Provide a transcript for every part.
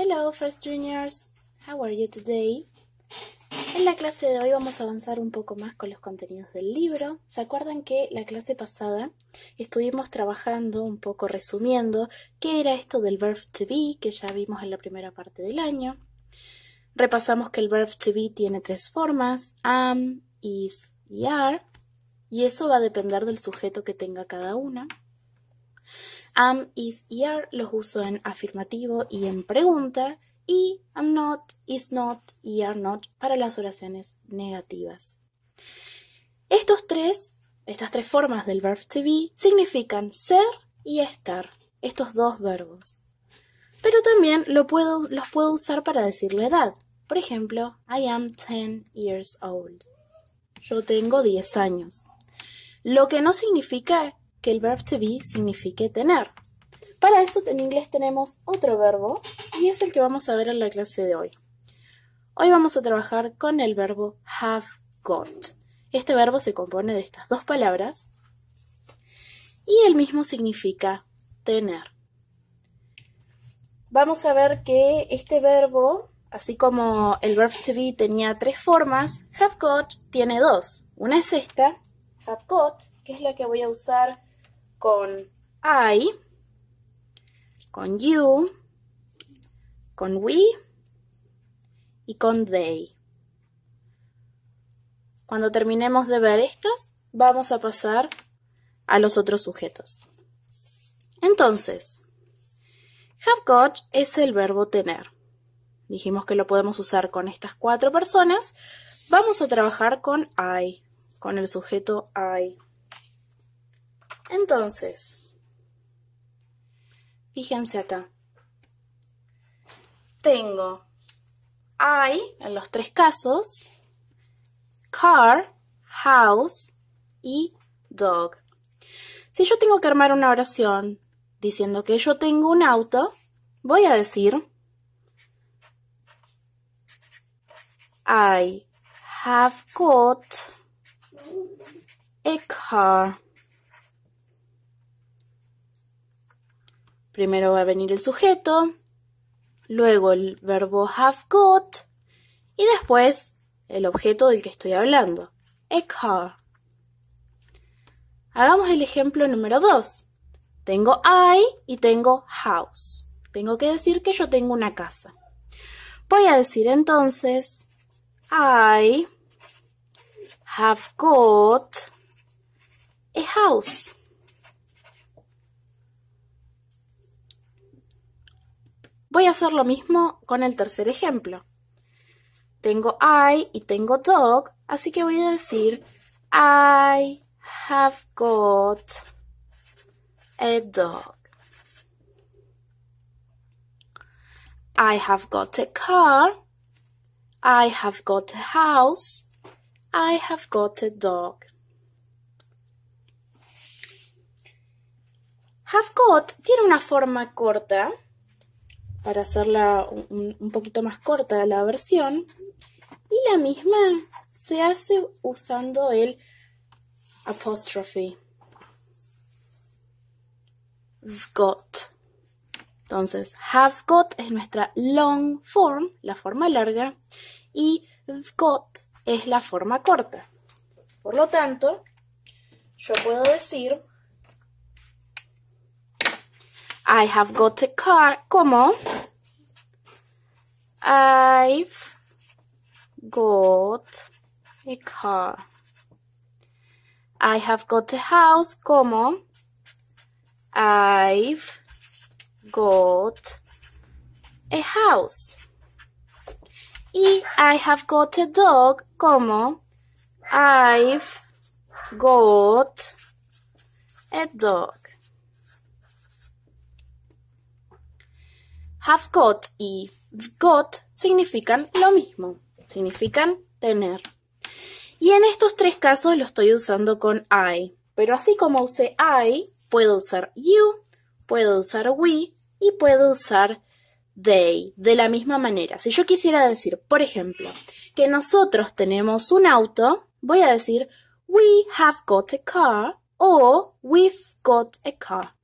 Hello, first juniors. How are you today? En la clase de hoy vamos a avanzar un poco más con los contenidos del libro. ¿Se acuerdan que la clase pasada estuvimos trabajando un poco resumiendo qué era esto del verb to be que ya vimos en la primera parte del año? Repasamos que el verb to be tiene tres formas, am, is y are, y eso va a depender del sujeto que tenga cada una. Am, is y are los uso en afirmativo y en pregunta y am not, is not y are not para las oraciones negativas. Estos tres, estas tres formas del verb to be significan ser y estar, estos dos verbos. Pero también puedo, los puedo usar para decir la edad. Por ejemplo, I am 10 years old. Yo tengo 10 años. Lo que no significa que el verbo to be signifique tener. Para eso en inglés tenemos otro verbo y es el que vamos a ver en la clase de hoy. Hoy vamos a trabajar con el verbo have got. Este verbo se compone de estas dos palabras y el mismo significa tener. Vamos a ver que este verbo, así como el verbo to be tenía tres formas, have got tiene dos. Una es esta, have got, que es la que voy a usar con I, con you, con we y con they. Cuando terminemos de ver estas, vamos a pasar a los otros sujetos. Entonces, have got es el verbo tener. Dijimos que lo podemos usar con estas cuatro personas. Vamos a trabajar con I, con el sujeto I. Entonces, fíjense acá. Tengo I en los tres casos, car, house y dog. Si yo tengo que armar una oración diciendo que yo tengo un auto, voy a decir I have got a car. Primero va a venir el sujeto, luego el verbo have got y después el objeto del que estoy hablando, a car. Hagamos el ejemplo número 2. Tengo I y tengo house. Tengo que decir que yo tengo una casa. Voy a decir entonces, I have got a house. Voy a hacer lo mismo con el tercer ejemplo. Tengo I y tengo dog, así que voy a decir I have got a dog. I have got a car. I have got a house. I have got a dog. Have got tiene una forma corta para hacerla un, poquito más corta la versión. Y la misma se hace usando el apostrofe. Got. Entonces, have got es nuestra long form, la forma larga, y got es la forma corta. Por lo tanto, yo puedo decir I have got a car. Como? I've got a car. I have got a house. Como? I've got a house. Y I have got a dog. Como? I've got a dog. Have got y got significan lo mismo, significan tener. Y en estos tres casos lo estoy usando con I, pero así como usé I, puedo usar you, puedo usar we y puedo usar they de la misma manera. Si yo quisiera decir, por ejemplo, que nosotros tenemos un auto, voy a decir we have got a car o we've got a car.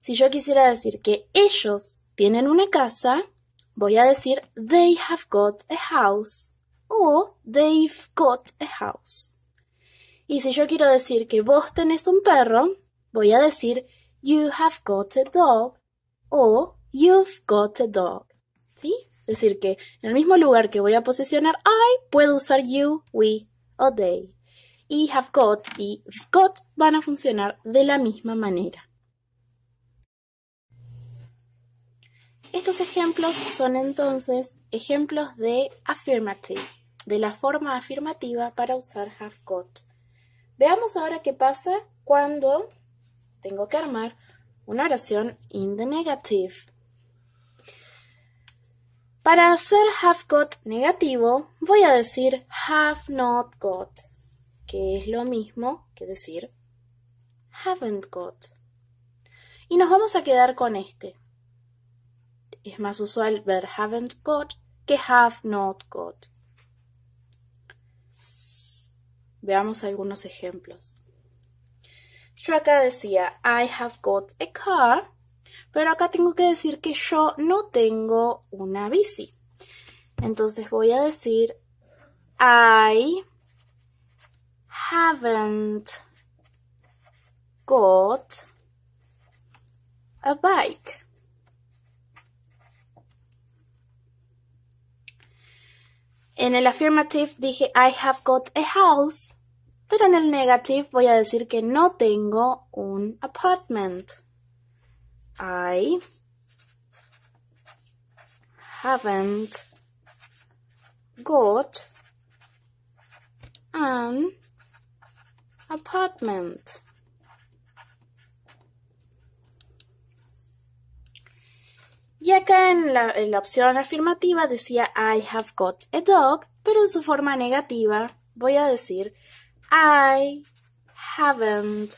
Si yo quisiera decir que ellos tienen una casa, voy a decir they have got a house o they've got a house. Y si yo quiero decir que vos tenés un perro, voy a decir you have got a dog o you've got a dog. ¿Sí? Es decir, que en el mismo lugar que voy a posicionar I, puedo usar you, we o they. Y have got y got van a funcionar de la misma manera. Estos ejemplos son entonces ejemplos de affirmative, de la forma afirmativa para usar have got. Veamos ahora qué pasa cuando tengo que armar una oración in the negative. Para hacer have got negativo, voy a decir have not got, que es lo mismo que decir haven't got. Y nos vamos a quedar con este. Es más usual ver haven't got que have not got. Veamos algunos ejemplos. Yo acá decía I have got a car, pero acá tengo que decir que yo no tengo una bici. Entonces voy a decir I haven't got a bike. En el affirmative dije I have got a house, pero en el negative voy a decir que no tengo un apartment. I haven't got an apartment. Y acá en la, en la opción afirmativa decía I have got a dog, pero en su forma negativa voy a decir I haven't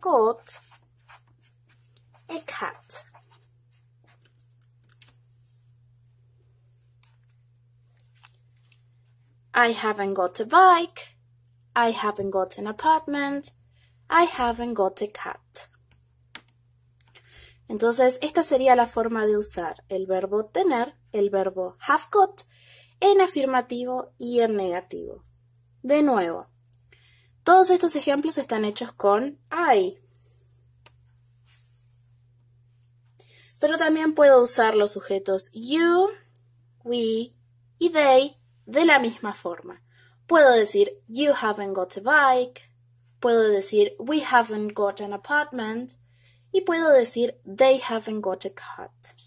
got a cat. I haven't got a bike. I haven't got an apartment. I haven't got a cat. Entonces, esta sería la forma de usar el verbo tener, el verbo have got, en afirmativo y en negativo. De nuevo, todos estos ejemplos están hechos con I. Pero también puedo usar los sujetos you, we y they de la misma forma. Puedo decir you haven't got a bike, puedo decir we haven't got an apartment, y puedo decir they haven't got a cut.